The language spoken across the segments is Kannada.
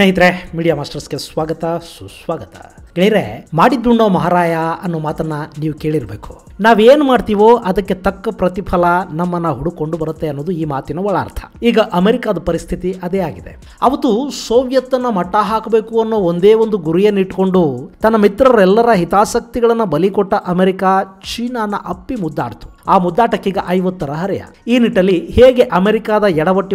ಸ್ನೇಹಿತರೆ ಮೀಡಿಯಾ ಮಾಸ್ಟರ್ಸ್ಗೆ ಸ್ವಾಗತ ಸುಸ್ವಾಗತ ಗೆಳೆಯರೆ ಮಾಡಿದ್ದುಣ್ಣೋ ಮಹಾರಾಯ ಅನ್ನೋ ಮಾತನ್ನ ನೀವು ಕೇಳಿರ್ಬೇಕು ನಾವೇನ್ ಮಾಡ್ತೀವೋ ಅದಕ್ಕೆ ತಕ್ಕ ಪ್ರತಿಫಲ ನಮ್ಮನ್ನ ಹುಡುಕೊಂಡು ಬರುತ್ತೆ ಅನ್ನೋದು ಈ ಮಾತಿನ ಒಳ ಅರ್ಥ ಈಗ ಅಮೆರಿಕಾದ ಪರಿಸ್ಥಿತಿ ಅದೇ ಆಗಿದೆ ಅವತ್ತು ಅನ್ನ ಮಟ್ಟ ಹಾಕಬೇಕು ಅನ್ನೋ ಒಂದೇ ಒಂದು ಗುರಿಯನ್ನು ಇಟ್ಕೊಂಡು ತನ್ನ ಮಿತ್ರರೆಲ್ಲರ ಹಿತಾಸಕ್ತಿಗಳನ್ನ ಬಲಿ ಕೊಟ್ಟ ಅಮೆರಿಕ ಚೀನಾನ ಅಪ್ಪಿ ಮುದ್ದಾಡ್ತು ಆ ಮುದ್ದಾಟಕ್ಕೀಗ ಐವತ್ತರ ಹರೆಯ ಈ ನಿಟ್ಟಲ್ಲಿ ಹೇಗೆ ಅಮೆರಿಕದ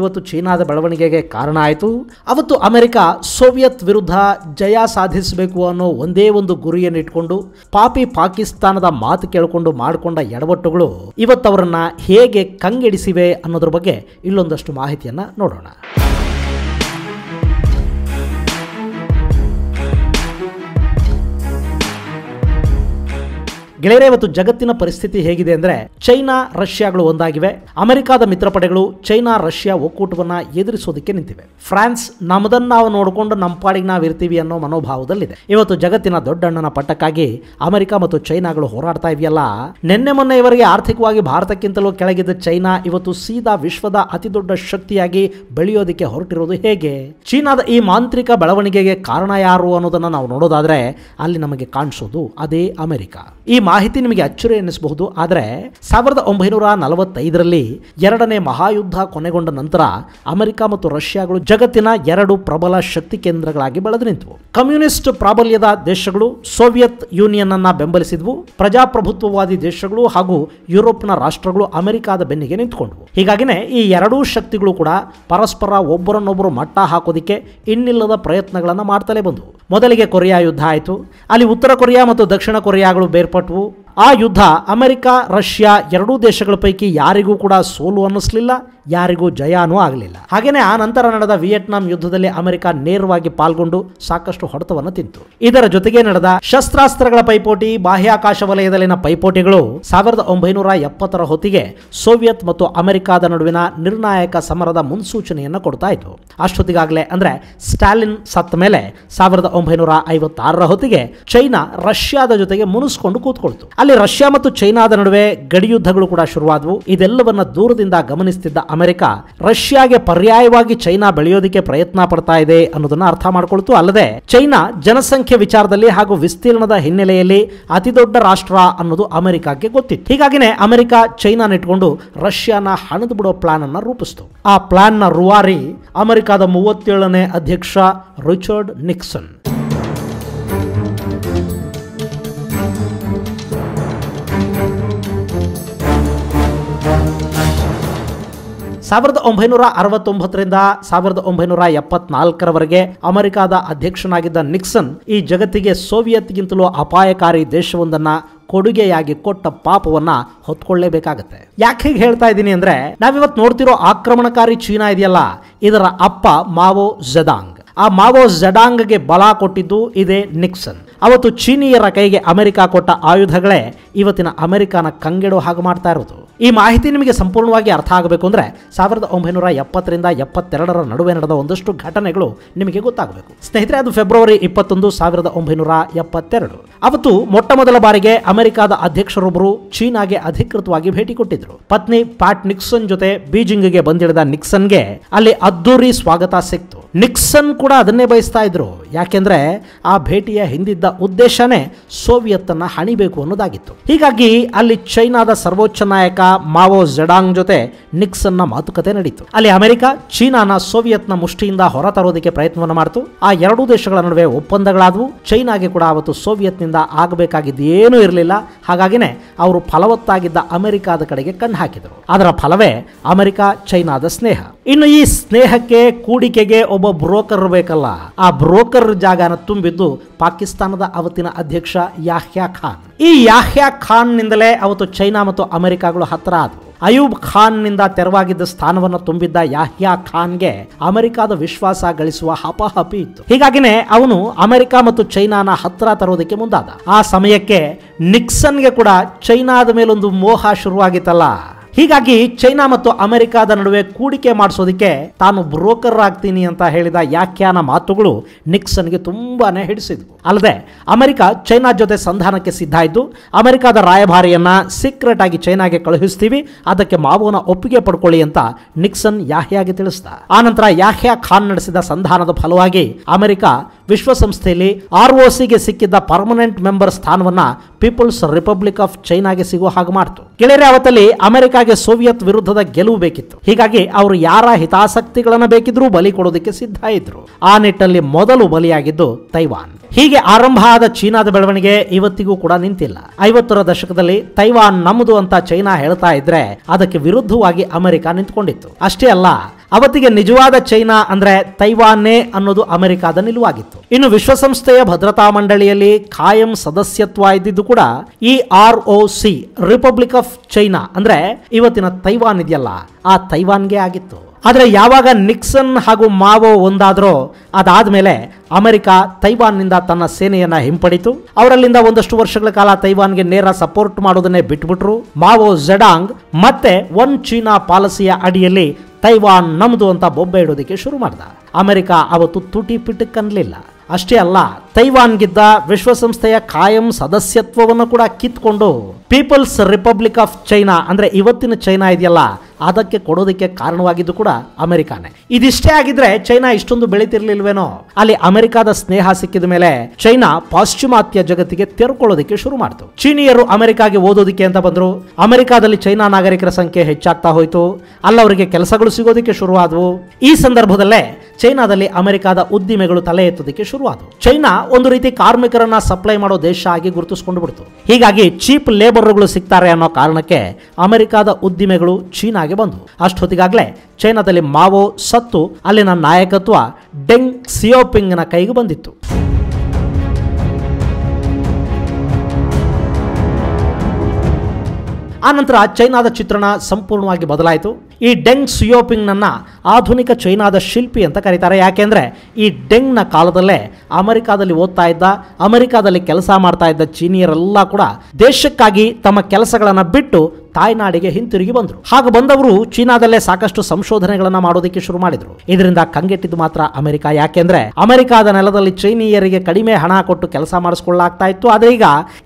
ಇವತ್ತು ಚೀನಾದ ಬೆಳವಣಿಗೆಗೆ ಕಾರಣ ಆಯಿತು ಅವತ್ತು ಅಮೆರಿಕ ಸೋವಿಯತ್ ವಿರುದ್ಧ ಜಯ ಸಾಧಿಸಬೇಕು ಅನ್ನೋ ಒಂದೇ ಒಂದು ಇಟ್ಕೊಂಡು ಪಾಪಿ ಪಾಕಿಸ್ತಾನದ ಮಾತು ಕೇಳಿಕೊಂಡು ಮಾಡಿಕೊಂಡ ಎಡವಟ್ಟುಗಳು ಇವತ್ತವರನ್ನ ಹೇಗೆ ಕಂಗೆಡಿಸಿವೆ ಅನ್ನೋದ್ರ ಬಗ್ಗೆ ಇಲ್ಲೊಂದಷ್ಟು ಮಾಹಿತಿಯನ್ನು ನೋಡೋಣ ಗೆಳೆಯರೆ ಇವತ್ತು ಜಗತ್ತಿನ ಪರಿಸ್ಥಿತಿ ಹೇಗಿದೆ ಅಂದ್ರೆ ಚೈನಾ ರಷ್ಯಾಗಳು ಒಂದಾಗಿವೆ ಅಮೆರಿಕಾದ ಮಿತ್ರಪಡೆಗಳು ಚೈನಾ ರಷ್ಯಾ ಒಕ್ಕೂಟವನ್ನ ಎದುರಿಸೋದಕ್ಕೆ ನಿಂತಿವೆ ಫ್ರಾನ್ಸ್ ನಮ್ಮದನ್ನ ನಾವು ನೋಡಿಕೊಂಡು ನಮ್ಮ ಪಾಡಿಗೆ ನಾವು ಇರ್ತೀವಿ ಅನ್ನೋ ಮನೋಭಾವದಲ್ಲಿದೆ ಇವತ್ತು ಜಗತ್ತಿನ ದೊಡ್ಡಣ್ಣನ ಪಟ್ಟಕ್ಕಾಗಿ ಅಮೆರಿಕ ಮತ್ತು ಚೈನಾಗಳು ಹೋರಾಡ್ತಾ ಇವೆಯಲ್ಲ ನಿನ್ನೆ ಮೊನ್ನೆ ಇವರಿಗೆ ಆರ್ಥಿಕವಾಗಿ ಭಾರತಕ್ಕಿಂತಲೂ ಕೆಳಗಿದ್ದ ಚೈನಾ ಇವತ್ತು ಸೀದಾ ವಿಶ್ವದ ಅತಿ ದೊಡ್ಡ ಶಕ್ತಿಯಾಗಿ ಬೆಳೆಯೋದಕ್ಕೆ ಹೊರಟಿರುವುದು ಹೇಗೆ ಚೀನಾದ ಈ ಮಾಂತ್ರಿಕ ಬೆಳವಣಿಗೆಗೆ ಕಾರಣ ಯಾರು ಅನ್ನೋದನ್ನ ನಾವು ನೋಡೋದಾದ್ರೆ ಅಲ್ಲಿ ನಮಗೆ ಕಾಣಿಸೋದು ಅದೇ ಅಮೆರಿಕ ಈ ಮಾಹಿತಿ ನಿಮಗೆ ಅಚ್ಚುರಿ ಎನ್ನಿಸಬಹುದು ಆದರೆ ಸಾವಿರದ ಒಂಬೈನೂರ ನಲವತ್ತೈದರಲ್ಲಿ ಎರಡನೇ ಮಹಾಯುದ್ಧ ಕೊನೆಗೊಂಡ ನಂತರ ಅಮೆರಿಕ ಮತ್ತು ರಷ್ಯಾಗಳು ಜಗತ್ತಿನ ಎರಡು ಪ್ರಬಲ ಶಕ್ತಿ ಕೇಂದ್ರಗಳಾಗಿ ಬೆಳೆದು ನಿಂತವು ಕಮ್ಯುನಿಸ್ಟ್ ಪ್ರಾಬಲ್ಯದ ದೇಶಗಳು ಸೋವಿಯತ್ ಯೂನಿಯನ್ ಅನ್ನ ಬೆಂಬಲಿಸಿದ್ವು ಪ್ರಜಾಪ್ರಭುತ್ವವಾದಿ ದೇಶಗಳು ಹಾಗೂ ಯುರೋಪ್ನ ರಾಷ್ಟ್ರಗಳು ಅಮೆರಿಕದ ಬೆನ್ನಿಗೆ ನಿಂತುಕೊಂಡವು ಹೀಗಾಗಿನೇ ಈ ಎರಡೂ ಶಕ್ತಿಗಳು ಕೂಡ ಪರಸ್ಪರ ಒಬ್ಬರನ್ನೊಬ್ಬರು ಮಟ್ಟ ಹಾಕೋದಿಕ್ಕೆ ಇನ್ನಿಲ್ಲದ ಪ್ರಯತ್ನಗಳನ್ನು ಮಾಡ್ತಲೇ ಬಂದವು ಮೊದಲಿಗೆ ಕೊರಿಯಾ ಯುದ್ಧ ಆಯಿತು ಅಲ್ಲಿ ಉತ್ತರ ಕೊರಿಯಾ ಮತ್ತು ದಕ್ಷಿಣ ಕೊರಿಯಾಗಳು ಬೇರ್ಪಟ್ಟವು ಆ ಯುದ್ಧ ಅಮೆರಿಕ ರಷ್ಯಾ ಎರಡೂ ದೇಶಗಳ ಪೈಕಿ ಯಾರಿಗೂ ಕೂಡ ಸೋಲು ಅನ್ನಿಸ್ಲಿಲ್ಲ ಯಾರಿಗೂ ಜಯಾನೂ ಆಗಲಿಲ್ಲ ಹಾಗೇನೆ ಆ ನಂತರ ನಡೆದ ವಿಯೆಟ್ನಾಂ ಯುದ್ಧದಲ್ಲಿ ಅಮೆರಿಕ ನೇರವಾಗಿ ಪಾಲ್ಗೊಂಡು ಸಾಕಷ್ಟು ಹೊಡೆತವನ್ನು ತಿಂತು ಇದರ ಜೊತೆಗೆ ನಡೆದ ಶಸ್ತ್ರಾಸ್ತ್ರಗಳ ಪೈಪೋಟಿ ಬಾಹ್ಯಾಕಾಶ ವಲಯದಲ್ಲಿನ ಪೈಪೋಟಿಗಳು ಸಾವಿರದ ಒಂಬೈನೂರ ಎಪ್ಪತ್ತರ ಹೊತ್ತಿಗೆ ಸೋವಿಯತ್ ಮತ್ತು ಅಮೆರಿಕದ ನಡುವಿನ ನಿರ್ಣಾಯಕ ಸಮರದ ಮುನ್ಸೂಚನೆಯನ್ನು ಕೊಡ್ತಾ ಇತ್ತು ಅಷ್ಟೊತ್ತಿಗಾಗಲೇ ಅಂದ್ರೆ ಸ್ಟಾಲಿನ್ ಸತ್ತ ಮೇಲೆ ಸಾವಿರದ ಒಂಬೈನೂರ ಐವತ್ತಾರರ ಹೊತ್ತಿಗೆ ಚೈನಾ ರಷ್ಯಾದ ಜೊತೆಗೆ ಮುನಿಸ್ಕೊಂಡು ಕೂತ್ಕೊಳ್ತು ಅಲ್ಲಿ ರಷ್ಯಾ ಮತ್ತು ಚೈನಾದ ನಡುವೆ ಗಡಿಯುದ್ಧಗಳು ಕೂಡ ಶುರುವಾದವು ಇದೆಲ್ಲವನ್ನ ದೂರದಿಂದ ಗಮನಿಸುತ್ತಿದ್ದ ಅಮೆರಿಕ ರಷ್ಯಾಗೆ ಪರ್ಯಾಯವಾಗಿ ಚೈನಾ ಬೆಳೆಯೋದಕ್ಕೆ ಪ್ರಯತ್ನ ಪಡ್ತಾ ಇದೆ ಅನ್ನೋದನ್ನ ಅರ್ಥ ಮಾಡಿಕೊಳ್ತು ಅಲ್ಲದೆ ಚೈನಾ ಜನಸಂಖ್ಯೆ ವಿಚಾರದಲ್ಲಿ ಹಾಗೂ ವಿಸ್ತೀರ್ಣದ ಹಿನ್ನೆಲೆಯಲ್ಲಿ ಅತಿದೊಡ್ಡ ರಾಷ್ಟ್ರ ಅನ್ನೋದು ಅಮೆರಿಕಕ್ಕೆ ಗೊತ್ತಿತ್ತು ಹೀಗಾಗಿನೇ ಅಮೆರಿಕ ಚೈನಾನ ಇಟ್ಕೊಂಡು ರಷ್ಯಾನ ಹಣದು ಬಿಡೋ ಪ್ಲಾನ್ ಅನ್ನ ರೂಪಿಸ್ತು ಆ ಪ್ಲಾನ್ ನ ರುವಾರಿ ಅಮೆರಿಕದ ಮೂವತ್ತೇಳನೇ ಅಧ್ಯಕ್ಷ ರಿಚರ್ಡ್ ನಿಕ್ಸನ್ ಸಾವಿರದ ಒಂಬೈನೂರ ಅರವತ್ತೊಂಬತ್ತರಿಂದ ಸಾವಿರದ ಒಂಬೈನೂರ ಎಪ್ಪತ್ನಾಲ್ಕರವರೆಗೆ ಅಮೆರಿಕದ ಅಧ್ಯಕ್ಷನಾಗಿದ್ದ ನಿಕ್ಸನ್ ಈ ಜಗತ್ತಿಗೆ ಸೋವಿಯತ್ಗಿಂತಲೂ ಅಪಾಯಕಾರಿ ದೇಶವೊಂದನ್ನ ಕೊಡುಗೆಯಾಗಿ ಕೊಟ್ಟ ಪಾಪವನ್ನ ಹೊತ್ಕೊಳ್ಳೇಬೇಕಾಗತ್ತೆ ಯಾಕೆ ಹೀಗೆ ಹೇಳ್ತಾ ಇದ್ದೀನಿ ಅಂದ್ರೆ ನಾವಿವತ್ತು ನೋಡ್ತಿರೋ ಆಕ್ರಮಣಕಾರಿ ಚೀನಾ ಇದೆಯಲ್ಲ ಇದರ ಅಪ್ಪ ಮಾವೋ ಜದಾಂಗ್ ಆ ಮಾವೋ ಜಡಾಂಗ್ಗೆ ಬಲ ಕೊಟ್ಟಿದ್ದು ಇದೇ ನಿಕ್ಸನ್ ಅವತ್ತು ಚೀನಿಯರ ಕೈಗೆ ಅಮೆರಿಕ ಕೊಟ್ಟ ಆಯುಧಗಳೇ ಇವತ್ತಿನ ಅಮೆರಿಕನ ಕಂಗೆಡೋ ಹಾಗೆ ಮಾಡ್ತಾ ಇರೋದು ಈ ಮಾಹಿತಿ ನಿಮಗೆ ಸಂಪೂರ್ಣವಾಗಿ ಅರ್ಥ ಆಗಬೇಕು ಅಂದ್ರೆ ಸಾವಿರದ ಒಂಬೈನೂರ ಎಪ್ಪತ್ತರಿಂದ ಎಪ್ಪತ್ತೆರಡರ ನಡುವೆ ನಡೆದ ಒಂದಷ್ಟು ಘಟನೆಗಳು ನಿಮಗೆ ಗೊತ್ತಾಗಬೇಕು ಸ್ನೇಹಿತರೆ ಅದು ಫೆಬ್ರವರಿ ಇಪ್ಪತ್ತೊಂದು ಸಾವಿರದ ಒಂಬೈನೂರ ಎಪ್ಪತ್ತೆರಡು ಅವತ್ತು ಮೊಟ್ಟ ಮೊದಲ ಬಾರಿಗೆ ಅಮೆರಿಕದ ಅಧ್ಯಕ್ಷರೊಬ್ಬರು ಚೀನಾಗೆ ಅಧಿಕೃತವಾಗಿ ಭೇಟಿ ಕೊಟ್ಟಿದ್ರು ಪತ್ನಿ ಪ್ಯಾಟ್ ನಿಕ್ಸನ್ ಜೊತೆ ಬೀಜಿಂಗ್ಗೆ ಬಂದಿಳಿದ ನಿಕ್ಸನ್ಗೆ ಅಲ್ಲಿ ಅದ್ದೂರಿ ಸ್ವಾಗತ ಸಿಕ್ತು ನಿಕ್ಸನ್ ಕೂಡ ಅದನ್ನೇ ಬಯಸ್ತಾ ಇದ್ದರು ಯಾಕೆಂದ್ರೆ ಆ ಭೇಟಿಯ ಹಿಂದಿದ್ದ ಉದ್ದೇಶನೇ ಸೋವಿಯತ್ತನ್ನು ಹಣಿಬೇಕು ಅನ್ನೋದಾಗಿತ್ತು ಹೀಗಾಗಿ ಅಲ್ಲಿ ಚೈನಾದ ಸರ್ವೋಚ್ಚ ನಾಯಕ ಮಾವೋ ಜಡಾಂಗ್ ಜೊತೆ ನಿಕ್ಸನ್ನ ಮಾತುಕತೆ ನಡೀತು ಅಲ್ಲಿ ಅಮೆರಿಕ ಚೀನಾನ ಸೋವಿಯತ್ನ ಮುಷ್ಟಿಯಿಂದ ಹೊರತರೋದಕ್ಕೆ ಪ್ರಯತ್ನವನ್ನು ಮಾಡಿತು ಆ ಎರಡೂ ದೇಶಗಳ ನಡುವೆ ಒಪ್ಪಂದಗಳಾದವು ಚೈನಾಗೆ ಕೂಡ ಅವತ್ತು ಸೋವಿಯತ್ನಿಂದ ಆಗಬೇಕಾಗಿದ್ದು ಏನೂ ಇರಲಿಲ್ಲ ಹಾಗಾಗಿನೇ ಅವರು ಫಲವತ್ತಾಗಿದ್ದ ಅಮೆರಿಕಾದ ಕಡೆಗೆ ಕಣ್ಣು ಹಾಕಿದರು ಅದರ ಫಲವೇ ಅಮೆರಿಕ ಚೈನಾದ ಸ್ನೇಹ ಇನ್ನು ಈ ಸ್ನೇಹಕ್ಕೆ ಕೂಡಿಕೆಗೆ ಒಬ್ಬ ಬ್ರೋಕರ್ ಬೇಕಲ್ಲ ಆ ಬ್ರೋಕರ್ ಜಾಗನ ತುಂಬಿದ್ದು ಪಾಕಿಸ್ತಾನದ ಅವತ್ತಿನ ಅಧ್ಯಕ್ಷ ಯಾಹ್ಯಾ ಖಾನ್ ಈ ಯಾಹ್ಯಾ ಖಾನ್ ನಿಂದಲೇ ಅವತ್ತು ಚೈನಾ ಮತ್ತು ಅಮೆರಿಕಾಗಳು ಹತ್ರ ಆದವು ಅಯೂಬ್ ಖಾನ್ ನಿಂದ ತೆರವಾಗಿದ್ದ ಸ್ಥಾನವನ್ನು ತುಂಬಿದ್ದ ಯಾಹ್ಯಾ ಖಾನ್ಗೆ ಅಮೆರಿಕಾದ ವಿಶ್ವಾಸ ಗಳಿಸುವ ಹಪಾಹಪಿ ಇತ್ತು ಹೀಗಾಗಿನೇ ಅವನು ಅಮೆರಿಕ ಮತ್ತು ಚೈನಾನ ಹತ್ರ ತರೋದಕ್ಕೆ ಮುಂದಾದ ಆ ಸಮಯಕ್ಕೆ ನಿಕ್ಸನ್ಗೆ ಕೂಡ ಚೈನಾದ ಮೇಲೊಂದು ಮೋಹ ಶುರುವಾಗಿತ್ತಲ್ಲ ಹೀಗಾಗಿ ಚೈನಾ ಮತ್ತು ಅಮೆರಿಕದ ನಡುವೆ ಕೂಡಿಕೆ ಮಾಡಿಸೋದಕ್ಕೆ ತಾನು ಬ್ರೋಕರ್ ಆಗ್ತೀನಿ ಅಂತ ಹೇಳಿದ ವ್ಯಾಖ್ಯಾನ ಮಾತುಗಳು ನಿಕ್ಸನ್ಗೆ ತುಂಬಾನೇ ಹಿಡಿಸಿದ್ವು ಅಲ್ಲದೆ ಅಮೆರಿಕ ಚೈನಾ ಜೊತೆ ಸಂಧಾನಕ್ಕೆ ಸಿದ್ಧ ಆಯಿತು ಅಮೆರಿಕಾದ ರಾಯಭಾರಿಯನ್ನ ಸೀಕ್ರೆಟ್ ಆಗಿ ಚೈನಾಗೆ ಕಳುಹಿಸ್ತೀವಿ ಅದಕ್ಕೆ ಮಾವೋನ ಒಪ್ಪಿಗೆ ಪಡ್ಕೊಳ್ಳಿ ಅಂತ ನಿಕ್ಸನ್ ಯಾಹ್ಯಾಗೆ ತಿಳಿಸಿದ ಆನಂತರ ಯಾಹ್ಯಾ ಖಾನ್ ನಡೆಸಿದ ಸಂಧಾನದ ಫಲವಾಗಿ ಅಮೆರಿಕ ವಿಶ್ವಸಂಸ್ಥೆಯಲ್ಲಿ ಆರ್ ಒ ಸಿಗೆ ಸಿಕ್ಕಿದ್ದ ಪರ್ಮನೆಂಟ್ ಮೆಂಬರ್ ಸ್ಥಾನವನ್ನ ಪೀಪಲ್ಸ್ ರಿಪಬ್ಲಿಕ್ ಆಫ್ ಚೈನಾಗೆ ಸಿಗುವ ಹಾಗೆ ಮಾಡ್ತು ಗೆಳೆಯರೇ ಅವತ್ತಲ್ಲಿ ಅಮೆರಿಕಾಗೆ ಸೋವಿಯತ್ ವಿರುದ್ಧದ ಗೆಲುವು ಬೇಕಿತ್ತು ಹೀಗಾಗಿ ಅವರು ಯಾರ ಹಿತಾಸಕ್ತಿಗಳನ್ನು ಬೇಕಿದ್ರೂ ಬಲಿ ಕೊಡೋದಕ್ಕೆ ಸಿದ್ಧ ಇದ್ರು ಆ ನಿಟ್ಟಲ್ಲಿ ಮೊದಲು ಬಲಿಯಾಗಿದ್ದು ತೈವಾನ್ ಹೀಗೆ ಆರಂಭ ಆದ ಚೀನಾದ ಬೆಳವಣಿಗೆ ಇವತ್ತಿಗೂ ಕೂಡ ನಿಂತಿಲ್ಲ ಐವತ್ತರ ದಶಕದಲ್ಲಿ ತೈವಾನ್ ನಮ್ಮದು ಅಂತ ಚೈನಾ ಹೇಳ್ತಾ ಇದ್ರೆ ಅದಕ್ಕೆ ವಿರುದ್ಧವಾಗಿ ಅಮೆರಿಕ ನಿಂತ್ಕೊಂಡಿತ್ತು ಅಷ್ಟೇ ಅಲ್ಲ ಅವತ್ತಿಗೆ ನಿಜವಾದ ಚೈನಾ ಅಂದ್ರೆ ತೈವಾನ್ನೇ ಅನ್ನೋದು ಅಮೆರಿಕಾದ ನಿಲುವಾಗಿತ್ತು ಇನ್ನು ವಿಶ್ವಸಂಸ್ಥೆಯ ಭದ್ರತಾ ಮಂಡಳಿಯಲ್ಲಿ ಖಾಯಂ ಸದಸ್ಯತ್ವ ಇದ್ದಿದ್ದು ಕೂಡ ಇ R O C Republic of China ಅಂದ್ರೆ ಇವತ್ತಿನ ತೈವಾನ್ ಇದೆಯಲ್ಲ ಆ ತೈವಾನ್ಗೆ ಆಗಿತ್ತು ಆದರೆ ಯಾವಾಗ ನಿಕ್ಸನ್ ಹಾಗೂ ಮಾವೋ ಒಂದಾದರೂ ಅದಾದ ಮೇಲೆ ಅಮೆರಿಕ ತೈವಾನ್ನಿಂದ ತನ್ನ ಸೇನೆಯನ್ನು ಹಿಂಪಡಿತು ಅವರಲ್ಲಿಂದ ಒಂದಷ್ಟು ವರ್ಷಗಳ ಕಾಲ ತೈವಾನ್ಗೆ ನೇರ ಸಪೋರ್ಟ್ ಮಾಡೋದನ್ನೇ ಬಿಟ್ಬಿಟ್ರು ಮಾವೋ ಜಡಾಂಗ್ ಮತ್ತೆ ಒನ್ ಚೀನಾ ಪಾಲಿಸಿಯ ಅಡಿಯಲ್ಲಿ ತೈವಾನ್ ನಮ್ದು ಅಂತ ಬೊಬ್ಬೆ ಇಡೋದಕ್ಕೆ ಶುರು ಮಾಡ್ದ ಅಮೆರಿಕ ಅವತ್ತು ತುಟಿ ಪಿಟ್ಟು ಅಷ್ಟೇ ಅಲ್ಲ ತೈವಾನ್ ತೈವಾನ್ಗಿದ್ದ ವಿಶ್ವಸಂಸ್ಥೆಯ ಕಾಯಂ ಸದಸ್ಯತ್ವವನ್ನು ಕೂಡ ಕಿತ್ಕೊಂಡು ಪೀಪಲ್ಸ್ ರಿಪಬ್ಲಿಕ್ ಆಫ್ ಚೈನಾ ಅಂದರೆ ಇವತ್ತಿನ ಚೈನಾ ಇದೆಯಲ್ಲ ಅದಕ್ಕೆ ಕೊಡೋದಕ್ಕೆ ಕಾರಣವಾಗಿದ್ದು ಕೂಡ ಅಮೆರಿಕಾನೆ ಇದಿಷ್ಟೇ ಆಗಿದ್ರೆ ಚೈನಾ ಇಷ್ಟೊಂದು ಬೆಳೀತಿರ್ಲಿಲ್ವೇನೋ ಅಲ್ಲಿ ಅಮೆರಿಕಾದ ಸ್ನೇಹ ಸಿಕ್ಕಿದ ಮೇಲೆ ಚೈನಾ ಪಾಶ್ಚಿಮಾತ್ಯ ಜಗತ್ತಿಗೆ ತೆರ್ಕೊಳ್ಳೋದಕ್ಕೆ ಶುರು ಮಾಡ್ತು ಚೀನಿಯರು ಅಮೆರಿಕಾಗೆ ಓದೋದಕ್ಕೆ ಅಂತ ಬಂದರು ಅಮೆರಿಕಾದಲ್ಲಿ ಚೈನಾ ನಾಗರಿಕರ ಸಂಖ್ಯೆ ಹೆಚ್ಚಾಗ್ತಾ ಹೋಯ್ತು ಅಲ್ಲವರಿಗೆ ಕೆಲಸಗಳು ಸಿಗೋದಕ್ಕೆ ಶುರುವಾದವು ಈ ಸಂದರ್ಭದಲ್ಲೇ ಚೈನಾದಲ್ಲಿ ಅಮೆರಿಕದ ಉದ್ದಿಮೆಗಳು ತಲೆ ಎತ್ತೋದಕ್ಕೆ ಶುರುವಾದವು ಚೈನಾ ಒಂದು ರೀತಿ ಕಾರ್ಮಿಕರನ್ನ ಸಪ್ಲೈ ಮಾಡೋ ದೇಶ ಆಗಿ ಗುರುತಿಸಿಕೊಂಡು ಬಿಡ್ತು ಹೀಗಾಗಿ ಚೀಪ್ ಲೇಬರ್ಗಳು ಸಿಗ್ತಾರೆ ಅನ್ನೋ ಕಾರಣಕ್ಕೆ ಅಮೆರಿಕದ ಉದ್ದಿಮೆಗಳು ಚೀನಾಗೆ ಬಂದವು ಅಷ್ಟೊತ್ತಿಗಾಗಲೇ ಚೈನಾದಲ್ಲಿ ಮಾವೋ ಸತ್ತು ಅಲ್ಲಿನ ನಾಯಕತ್ವ ಡೆಂಗ್ ಸಿಯೋಪಿಂಗ್ನ ಕೈಗೆ ಬಂದಿತ್ತು ಆನಂತರ ಚೈನಾದ ಚಿತ್ರಣ ಸಂಪೂರ್ಣವಾಗಿ ಬದಲಾಯಿತು ಈ ಡೆಂಗ್ ಸಿಯೋಪಿಂಗ್ನನ್ನು ಆಧುನಿಕ ಚೈನಾದ ಶಿಲ್ಪಿ ಅಂತ ಕರೀತಾರೆ ಯಾಕೆಂದರೆ ಈ ಡೆಂಗ್ನ ಕಾಲದಲ್ಲೇ ಅಮೆರಿಕಾದಲ್ಲಿ ಓದ್ತಾ ಇದ್ದ ಅಮೆರಿಕಾದಲ್ಲಿ ಕೆಲಸ ಮಾಡ್ತಾ ಇದ್ದ ಚೀನಿಯರೆಲ್ಲ ಕೂಡ ದೇಶಕ್ಕಾಗಿ ತಮ್ಮ ಕೆಲಸಗಳನ್ನು ಬಿಟ್ಟು ತಾಯ್ನಾಡಿಗೆ ಹಿಂತಿರುಗಿ ಬಂದರು ಹಾಗೆ ಬಂದವರು ಚೀನಾದಲ್ಲೇ ಸಾಕಷ್ಟು ಸಂಶೋಧನೆಗಳನ್ನು ಮಾಡೋದಕ್ಕೆ ಶುರು ಮಾಡಿದ್ರು ಇದರಿಂದ ಕಂಗೆಟ್ಟಿದ್ದು ಮಾತ್ರ ಅಮೆರಿಕ ಯಾಕೆಂದ್ರೆ ಅಮೆರಿಕಾದ ನೆಲದಲ್ಲಿ ಚೀನೀಯರಿಗೆ ಕಡಿಮೆ ಹಣ ಕೊಟ್ಟು ಕೆಲಸ ಮಾಡಿಸ್ಕೊಳ್ಳಾಗ್ತಾ ಇತ್ತು ಆದ್ರೆ ಈಗ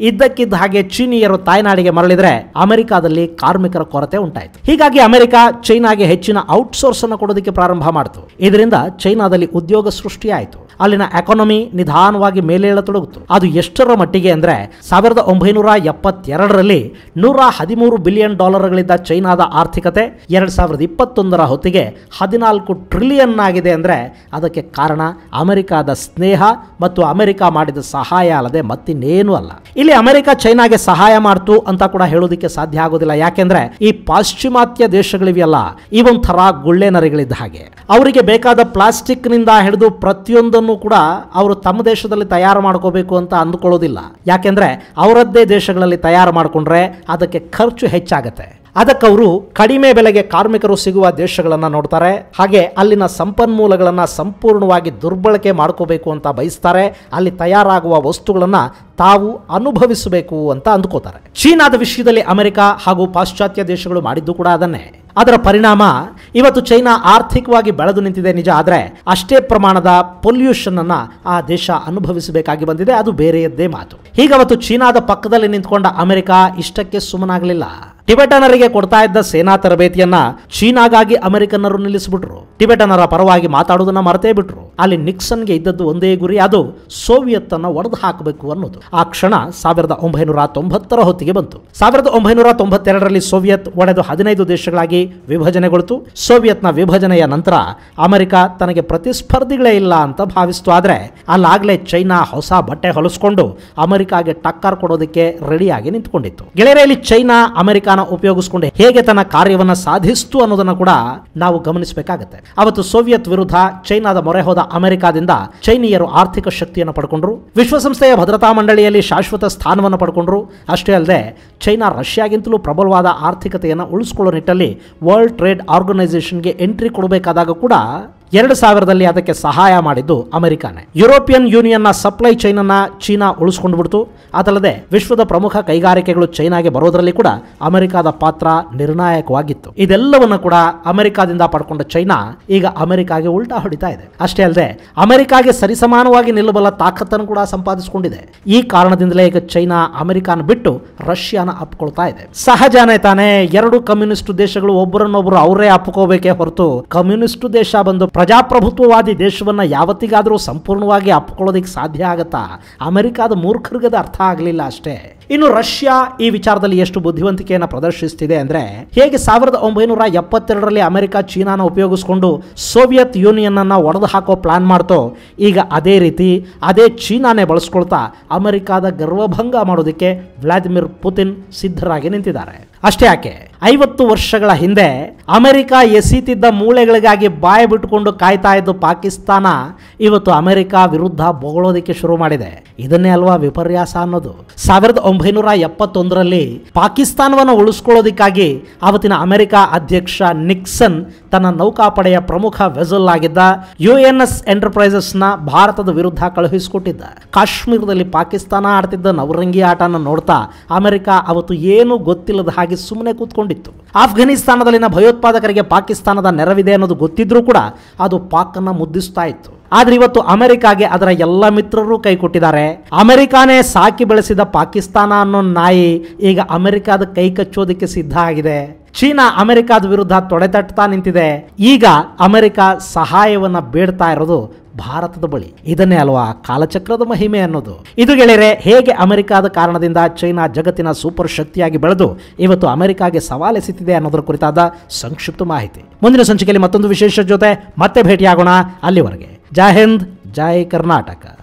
ಇದ್ದಕ್ಕಿದ್ದ ಹಾಗೆ ಚೀನೀಯರು ತಾಯ್ನಾಡಿಗೆ ಮರಳಿದ್ರೆ ಅಮೆರಿಕಾದಲ್ಲಿ ಕಾರ್ಮಿಕರ ಕೊರತೆ ಉಂಟಾಯಿತು ಹೀಗಾಗಿ ಅಮೆರಿಕ ಚೈನಾಗೆ ಹೆಚ್ಚಿನ ಔಟ್ಸೋರ್ಸ್ ಅನ್ನು ಕೊಡೋದಕ್ಕೆ ಪ್ರಾರಂಭ ಮಾಡಿತು ಇದರಿಂದ ಚೈನಾದಲ್ಲಿ ಉದ್ಯೋಗ ಸೃಷ್ಟಿಯಾಯಿತು ಅಲ್ಲಿನ ಎಕಾನಮಿ ನಿಧಾನವಾಗಿ ಮೇಲೇಳತೊಡಗಿತು ಅದು ಎಷ್ಟರ ಮಟ್ಟಿಗೆ ಅಂದ್ರೆ ಸಾವಿರದ ಒಂಬೈನೂರ ಎಪ್ಪತ್ತೆರಡರಲ್ಲಿ ನೂರ ಹದಿಮೂರು ಬಿಲಿಯನ್ ಟ್ರಿಲಿಯನ್ ಡಾಲರ್ಗಳಿದ್ದ ಚೈನಾದ ಆರ್ಥಿಕತೆ ಎರಡು ಸಾವಿರದ ಇಪ್ಪತ್ತೊಂದರ ಹೊತ್ತಿಗೆ ಹದಿನಾಲ್ಕು ಟ್ರಿಲಿಯನ್ ಆಗಿದೆ ಅಂದರೆ ಅದಕ್ಕೆ ಕಾರಣ ಅಮೆರಿಕಾದ ಸ್ನೇಹ ಮತ್ತು ಅಮೆರಿಕ ಮಾಡಿದ ಸಹಾಯ ಅಲ್ಲದೆ ಮತ್ತಿನ್ನೇನೂ ಅಲ್ಲ ಇಲ್ಲಿ ಅಮೆರಿಕ ಚೈನಾಗೆ ಸಹಾಯ ಮಾಡ್ತು ಅಂತ ಕೂಡ ಹೇಳೋದಕ್ಕೆ ಸಾಧ್ಯ ಆಗೋದಿಲ್ಲ ಯಾಕೆಂದ್ರೆ ಈ ಪಾಶ್ಚಿಮಾತ್ಯ ದೇಶಗಳಿವೆಯಲ್ಲ ಈ ಗುಳ್ಳೆ ನರಿಗಳಿದ್ದ ಹಾಗೆ ಅವರಿಗೆ ಬೇಕಾದ ನಿಂದ ಹಿಡಿದು ಪ್ರತಿಯೊಂದನ್ನು ಕೂಡ ಅವರು ತಮ್ಮ ದೇಶದಲ್ಲಿ ತಯಾರು ಮಾಡ್ಕೋಬೇಕು ಅಂತ ಅಂದುಕೊಳ್ಳೋದಿಲ್ಲ ಯಾಕೆಂದ್ರೆ ಅವರದ್ದೇ ದೇಶಗಳಲ್ಲಿ ತಯಾರು ಮಾಡಿಕೊಂಡ್ರೆ ಅದಕ್ಕೆ ಖರ್ಚು ಹೆಚ್ಚು ಹೆಚ್ಚಾಗತ್ತೆ ಅದಕ್ಕವರು ಕಡಿಮೆ ಬೆಲೆಗೆ ಕಾರ್ಮಿಕರು ಸಿಗುವ ದೇಶಗಳನ್ನ ನೋಡ್ತಾರೆ ಹಾಗೆ ಅಲ್ಲಿನ ಸಂಪನ್ಮೂಲಗಳನ್ನ ಸಂಪೂರ್ಣವಾಗಿ ದುರ್ಬಳಕೆ ಮಾಡ್ಕೋಬೇಕು ಅಂತ ಬಯಸ್ತಾರೆ ಅಲ್ಲಿ ತಯಾರಾಗುವ ವಸ್ತುಗಳನ್ನ ತಾವು ಅನುಭವಿಸಬೇಕು ಅಂತ ಅಂದ್ಕೋತಾರೆ ಚೀನಾದ ವಿಷಯದಲ್ಲಿ ಅಮೆರಿಕ ಹಾಗೂ ಪಾಶ್ಚಾತ್ಯ ದೇಶಗಳು ಮಾಡಿದ್ದು ಕೂಡ ಅದನ್ನೇ ಅದರ ಪರಿಣಾಮ ಇವತ್ತು ಚೈನಾ ಆರ್ಥಿಕವಾಗಿ ಬೆಳೆದು ನಿಂತಿದೆ ನಿಜ ಆದರೆ ಅಷ್ಟೇ ಪ್ರಮಾಣದ ಪೊಲ್ಯೂಷನ್ ಅನ್ನ ಆ ದೇಶ ಅನುಭವಿಸಬೇಕಾಗಿ ಬಂದಿದೆ ಅದು ಬೇರೆಯದ್ದೇ ಮಾತು ಹೀಗವತ್ತು ಚೀನಾದ ಪಕ್ಕದಲ್ಲಿ ನಿಂತ್ಕೊಂಡ ಅಮೆರಿಕ ಇಷ್ಟಕ್ಕೆ ಸುಮ್ಮನಾಗಲಿಲ್ಲ ಟಿಬೆಟನರಿಗೆ ಕೊಡ್ತಾ ಇದ್ದ ಸೇನಾ ತರಬೇತಿಯನ್ನ ಚೀನಾಗಾಗಿ ಅಮೆರಿಕನ್ನರು ನಿಲ್ಲಿಸಿಬಿಟ್ರು ಟಿಬೆಟನರ ಪರವಾಗಿ ಮಾತಾಡೋದನ್ನ ಮರೆತೆ ಬಿಟ್ರು ಅಲ್ಲಿ ನಿಕ್ಸನ್ಗೆ ಇದ್ದದ್ದು ಒಂದೇ ಗುರಿ ಅದು ಸೋವಿಯತ್ ಅನ್ನ ಒಡೆದು ಹಾಕಬೇಕು ಅನ್ನೋದು ಆ ಕ್ಷಣ ಸಾವಿರದ ಒಂಬೈನೂರ ತೊಂಬತ್ತರ ಹೊತ್ತಿಗೆ ಬಂತು ಸಾವಿರದ ಒಂಬೈನೂರ ತೊಂಬತ್ತೆರಡರಲ್ಲಿ ಸೋವಿಯತ್ ಒಡೆದು ಹದಿನೈದು ದೇಶಗಳಾಗಿ ವಿಭಜನೆಗೊಳಿತು ಸೋವಿಯತ್ನ ವಿಭಜನೆಯ ನಂತರ ಅಮೆರಿಕ ತನಗೆ ಪ್ರತಿಸ್ಪರ್ಧಿಗಳೇ ಇಲ್ಲ ಅಂತ ಭಾವಿಸ್ತು ಆದರೆ ಅಲ್ಲಾಗಲೇ ಚೈನಾ ಹೊಸ ಬಟ್ಟೆ ಹೊಲಿಸ್ಕೊಂಡು ಅಮೆರಿಕಾಗೆ ಟಕ್ಕರ್ ಕೊಡೋದಕ್ಕೆ ರೆಡಿಯಾಗಿ ನಿಂತ್ಕೊಂಡಿತ್ತು ಗೆಳೆಯರಲ್ಲಿ ಚೈನಾ ಅಮೆರಿಕ ತಂತ್ರಜ್ಞಾನ ಉಪಯೋಗಿಸಿಕೊಂಡು ಹೇಗೆ ತನ್ನ ಕಾರ್ಯವನ್ನು ಸಾಧಿಸ್ತು ಅನ್ನೋದನ್ನ ಕೂಡ ನಾವು ಗಮನಿಸಬೇಕಾಗುತ್ತೆ ಅವತ್ತು ಸೋವಿಯತ್ ವಿರುದ್ಧ ಚೈನಾದ ಮೊರೆ ಹೋದ ಅಮೆರಿಕಾದಿಂದ ಚೈನೀಯರು ಆರ್ಥಿಕ ಶಕ್ತಿಯನ್ನು ಪಡ್ಕೊಂಡ್ರು ವಿಶ್ವಸಂಸ್ಥೆಯ ಭದ್ರತಾ ಮಂಡಳಿಯಲ್ಲಿ ಶಾಶ್ವತ ಸ್ಥಾನವನ್ನು ಪಡ್ಕೊಂಡ್ರು ಅಷ್ಟೇ ಅಲ್ಲದೆ ಚೈನಾ ರಷ್ಯಾಗಿಂತಲೂ ಪ್ರಬಲವಾದ ಆರ್ಥಿಕತೆಯನ್ನು ಉಳಿಸ್ಕೊಳ್ಳೋ ನಿಟ್ಟಲ್ಲಿ ವರ್ಲ್ಡ್ ಟ್ರೇಡ್ ಆರ್ಗನೈಸೇಷನ್ಗೆ ಎಂಟ್ರಿ ಕೊಡಬೇಕಾದಾಗ ಕೂಡ ಎರಡು ಸಾವಿರದಲ್ಲಿ ಅದಕ್ಕೆ ಸಹಾಯ ಮಾಡಿದ್ದು ಅಮೆರಿಕಾನೇ ಯುರೋಪಿಯನ್ ಯೂನಿಯನ್ನ ಸಪ್ಲೈ ಚೈನ್ ಅನ್ನ ಚೀನಾ ಉಳಿಸ್ಕೊಂಡು ಬಿಡ್ತು ಅದಲ್ಲದೆ ವಿಶ್ವದ ಪ್ರಮುಖ ಕೈಗಾರಿಕೆಗಳು ಚೈನಾಗೆ ಬರೋದ್ರಲ್ಲಿ ಕೂಡ ಅಮೆರಿಕದ ಪಾತ್ರ ನಿರ್ಣಾಯಕವಾಗಿತ್ತು ಇದೆಲ್ಲವನ್ನೂ ಕೂಡ ಅಮೆರಿಕಾದಿಂದ ಪಡ್ಕೊಂಡ ಚೈನಾ ಈಗ ಅಮೆರಿಕಾಗೆ ಉಲ್ಟಾ ಹೊಡಿತಾ ಇದೆ ಅಷ್ಟೇ ಅಲ್ಲದೆ ಅಮೆರಿಕಾಗೆ ಸರಿಸಮಾನವಾಗಿ ನಿಲ್ಲಬಲ್ಲ ತಾಕತ್ತನ್ನು ಕೂಡ ಸಂಪಾದಿಸಿಕೊಂಡಿದೆ ಈ ಕಾರಣದಿಂದಲೇ ಈಗ ಚೈನಾ ಅಮೆರಿಕಾನ ಬಿಟ್ಟು ರಷ್ಯಾನ ಅಪ್ಕೊಳ್ತಾ ಇದೆ ಸಹಜನೇ ತಾನೇ ಎರಡು ಕಮ್ಯುನಿಸ್ಟ್ ದೇಶಗಳು ಒಬ್ಬರನ್ನೊಬ್ಬರು ಅವರೇ ಅಪ್ಕೋಬೇಕೇ ಹೊರತು ಕಮ್ಯುನಿಸ್ಟ್ ದೇಶ ಬಂದು ಪ್ರಜಾಪ್ರಭುತ್ವವಾದಿ ದೇಶವನ್ನು ಯಾವತ್ತಿಗಾದರೂ ಸಂಪೂರ್ಣವಾಗಿ ಅಪ್ಕೊಳ್ಳೋದಕ್ಕೆ ಸಾಧ್ಯ ಆಗತ್ತಾ ಅಮೆರಿಕಾದ ಮೂರ್ಖರ್ಗದ ಅರ್ಥ ಆಗಲಿಲ್ಲ ಅಷ್ಟೇ ಇನ್ನು ರಷ್ಯಾ ಈ ವಿಚಾರದಲ್ಲಿ ಎಷ್ಟು ಬುದ್ಧಿವಂತಿಕೆಯನ್ನು ಪ್ರದರ್ಶಿಸ್ತಿದೆ ಅಂದರೆ ಹೇಗೆ ಸಾವಿರದ ಒಂಬೈನೂರ ಎಪ್ಪತ್ತೆರಡರಲ್ಲಿ ಅಮೆರಿಕ ಚೀನಾನ ಉಪಯೋಗಿಸಿಕೊಂಡು ಸೋವಿಯತ್ ಯೂನಿಯನ್ ಅನ್ನ ಒಡೆದು ಹಾಕೋ ಪ್ಲಾನ್ ಮಾಡ್ತೋ ಈಗ ಅದೇ ರೀತಿ ಅದೇ ಚೀನಾನೇ ಬಳಸ್ಕೊಳ್ತಾ ಅಮೆರಿಕಾದ ಗರ್ವಭಂಗ ಮಾಡೋದಕ್ಕೆ ವ್ಲಾದಿಮಿರ್ ಪುತಿನ್ ಸಿದ್ಧರಾಗಿ ನಿಂತಿದ್ದಾರೆ ಅಷ್ಟೇ ಯಾಕೆ ಐವತ್ತು ವರ್ಷಗಳ ಹಿಂದೆ ಅಮೆರಿಕ ಎಸೀತಿದ್ದ ಮೂಳೆಗಳಿಗಾಗಿ ಬಾಯಿ ಬಿಟ್ಟುಕೊಂಡು ಕಂಡು ಕಾಯ್ತಾ ಇದ್ದು ಪಾಕಿಸ್ತಾನ ಇವತ್ತು ಅಮೆರಿಕ ವಿರುದ್ಧ ಬೋಗಳೋದಿಕ್ಕೆ ಶುರು ಮಾಡಿದೆ ಇದನ್ನೇ ಅಲ್ವಾ ವಿಪರ್ಯಾಸ ಅನ್ನೋದು ಸಾವಿರದ ಒಂಬೈನೂರ ಎಪ್ಪತ್ತೊಂದರಲ್ಲಿ ಪಾಕಿಸ್ತಾನವನ್ನು ಉಳಿಸ್ಕೊಳ್ಳೋದಿಕ್ಕಾಗಿ ಆವತ್ತಿನ ಅಮೆರಿಕ ಅಧ್ಯಕ್ಷ ನಿಕ್ಸನ್ ತನ್ನ ನೌಕಾಪಡೆಯ ಪ್ರಮುಖ ವೆಸಲ್ ಆಗಿದ್ದ ಯು ಎನ್ ಎಸ್ ಎಂಟರ್ಪ್ರೈಸಸ್ನ ಭಾರತದ ವಿರುದ್ಧ ಕಳುಹಿಸಿಕೊಟ್ಟಿದ್ದ ಕಾಶ್ಮೀರದಲ್ಲಿ ಪಾಕಿಸ್ತಾನ ಆಡ್ತಿದ್ದ ನವರಂಗಿ ಆಟನ ನೋಡ್ತಾ ಅಮೆರಿಕ ಅವತ್ತು ಏನು ಗೊತ್ತಿಲ್ಲದ ಹಾಗೆ ಸುಮ್ಮನೆ ಕೂತ್ಕೊಂಡಿತ್ತು ಆಫ್ಘಾನಿಸ್ತಾನದಲ್ಲಿನ ಭಯೋತ್ಪಾದಕರಿಗೆ ಪಾಕಿಸ್ತಾನದ ನೆರವಿದೆ ಅನ್ನೋದು ಗೊತ್ತಿದ್ರೂ ಕೂಡ ಅದು ಪಾಕನ್ನು ಮುದ್ದಿಸ್ತಾ ಇತ್ತು ಆದ್ರೆ ಇವತ್ತು ಅಮೆರಿಕಾಗೆ ಅದರ ಎಲ್ಲ ಮಿತ್ರರು ಕೈ ಕೊಟ್ಟಿದ್ದಾರೆ ಅಮೆರಿಕಾನೇ ಸಾಕಿ ಬೆಳೆಸಿದ ಪಾಕಿಸ್ತಾನ ಅನ್ನೋ ನಾಯಿ ಈಗ ಅಮೆರಿಕಾದ ಕೈ ಕಚ್ಚೋದಕ್ಕೆ ಸಿದ್ಧ ಆಗಿದೆ ಚೀನಾ ಅಮೆರಿಕಾದ ವಿರುದ್ಧ ತೊಡೆತಟ್ತಾ ನಿಂತಿದೆ ಈಗ ಅಮೆರಿಕ ಸಹಾಯವನ್ನ ಬೇಡ್ತಾ ಇರೋದು ಭಾರತದ ಬಳಿ ಇದನ್ನೇ ಅಲ್ವಾ ಕಾಲಚಕ್ರದ ಮಹಿಮೆ ಅನ್ನೋದು ಇದು ಗೆಳೆಯರೆ ಹೇಗೆ ಅಮೆರಿಕಾದ ಕಾರಣದಿಂದ ಚೈನಾ ಜಗತ್ತಿನ ಸೂಪರ್ ಶಕ್ತಿಯಾಗಿ ಬೆಳೆದು ಇವತ್ತು ಅಮೆರಿಕಾಗೆ ಸವಾಲೆಸಿತಿದೆ ಅನ್ನೋದರ ಕುರಿತಾದ ಸಂಕ್ಷಿಪ್ತ ಮಾಹಿತಿ ಮುಂದಿನ ಸಂಚಿಕೆಯಲ್ಲಿ ಮತ್ತೊಂದು ವಿಶೇಷ ಜೊತೆ ಮತ್ತೆ ಭೇಟಿಯಾಗೋಣ ಅಲ್ಲಿವರೆಗೆ ಜೈ ಹಿಂದ್ ಜೈ ಕರ್ನಾಟಕ